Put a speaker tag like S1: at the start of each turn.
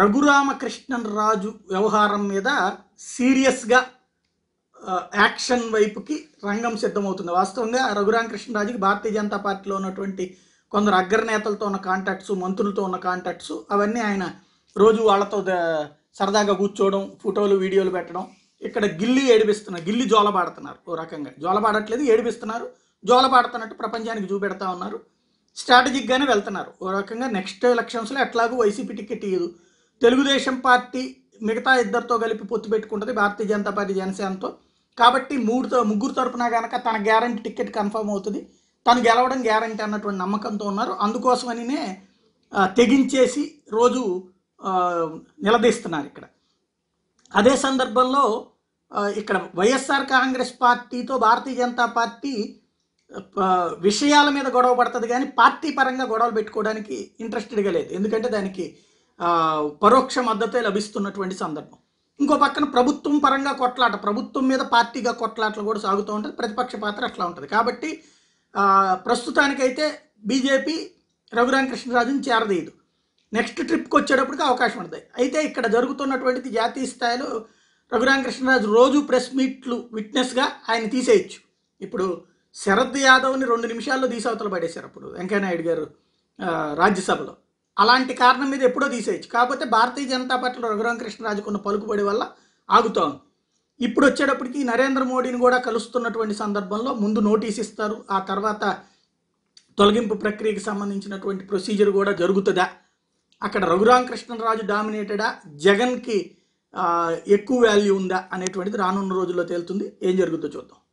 S1: రఘురామకృష్ణన్ రాజు వ్యవహారం మీద సీరియస్గా యాక్షన్ వైపుకి రంగం సిద్ధమవుతుంది వాస్తవంగా రఘురామకృష్ణరాజుకి భారతీయ జనతా పార్టీలో ఉన్నటువంటి కొందరు అగ్రనేతలతో ఉన్న కాంటాక్ట్స్ మంత్రులతో ఉన్న కాంటాక్ట్స్ అవన్నీ ఆయన రోజు వాళ్ళతో సరదాగా కూర్చోవడం ఫోటోలు వీడియోలు పెట్టడం ఇక్కడ గిల్లి ఏడిపిస్తున్నారు గిల్లి జోలబాడుతున్నారు ఓ రకంగా జోలబాడట్లేదు ఏడిపిస్తున్నారు జోలబాడుతున్నట్టు ప్రపంచానికి చూపెడతా ఉన్నారు స్ట్రాటజిక్గానే వెళ్తున్నారు ఓ రకంగా నెక్స్ట్ ఎలక్షన్స్లో ఎట్లాగూ వైసీపీ టికెట్ ఇయ్యదు తెలుగుదేశం పార్టీ మిగతా ఇద్దరితో కలిపి పొత్తు పెట్టుకుంటుంది భారతీయ జనతా పార్టీ జనసేనతో కాబట్టి మూడు ముగ్గురు తరపున కనుక తన గ్యారంటీ టికెట్ కన్ఫర్మ్ అవుతుంది తను గెలవడం గ్యారంటీ అన్నటువంటి నమ్మకంతో ఉన్నారు అందుకోసమనినే తెగించేసి రోజు నిలదీస్తున్నారు ఇక్కడ అదే సందర్భంలో ఇక్కడ వైఎస్ఆర్ కాంగ్రెస్ పార్టీతో భారతీయ జనతా పార్టీ విషయాల మీద గొడవ పడుతుంది కానీ పార్టీ పరంగా గొడవలు పెట్టుకోవడానికి ఇంట్రెస్టెడ్గా లేదు ఎందుకంటే దానికి పరోక్ష మద్దతే లభిస్తున్నటువంటి సందర్భం ఇంకో పక్కన ప్రభుత్వం పరంగా కొట్లాట ప్రభుత్వం మీద పార్టీగా కొట్లాటలు కూడా సాగుతూ ఉంటుంది ప్రతిపక్ష పాత్ర అట్లా ఉంటుంది కాబట్టి ప్రస్తుతానికైతే బీజేపీ రఘురామకృష్ణరాజుని చేరదీయదు నెక్స్ట్ ట్రిప్కి వచ్చేటప్పటికి అవకాశం ఉంటుంది అయితే ఇక్కడ జరుగుతున్నటువంటిది జాతీయ స్థాయిలో రఘురామకృష్ణరాజు రోజు ప్రెస్ మీట్లు విట్నెస్గా ఆయన తీసేయచ్చు ఇప్పుడు శరద్ యాదవ్ని రెండు నిమిషాల్లో తీసవతలు పడేశారు అప్పుడు వెంకయ్యనాయుడు గారు రాజ్యసభలో అలాంటి కారణం మీద ఎప్పుడో తీసేయచ్చు కాకపోతే భారతీయ జనతా పార్టీలో రఘురామ కృష్ణరాజుకున్న పలుకుబడి వల్ల ఆగుతాం ఇప్పుడు వచ్చేటప్పటికి నరేంద్ర మోడీని కూడా కలుస్తున్నటువంటి సందర్భంలో ముందు నోటీస్ ఇస్తారు ఆ తర్వాత తొలగింపు ప్రక్రియకి సంబంధించినటువంటి ప్రొసీజర్ కూడా జరుగుతుందా అక్కడ కృష్ణరాజు డామినేటెడా జగన్కి ఎక్కువ వాల్యూ ఉందా అనేటువంటిది రానున్న రోజుల్లో తేలుతుంది ఏం జరుగుతుందో చూద్దాం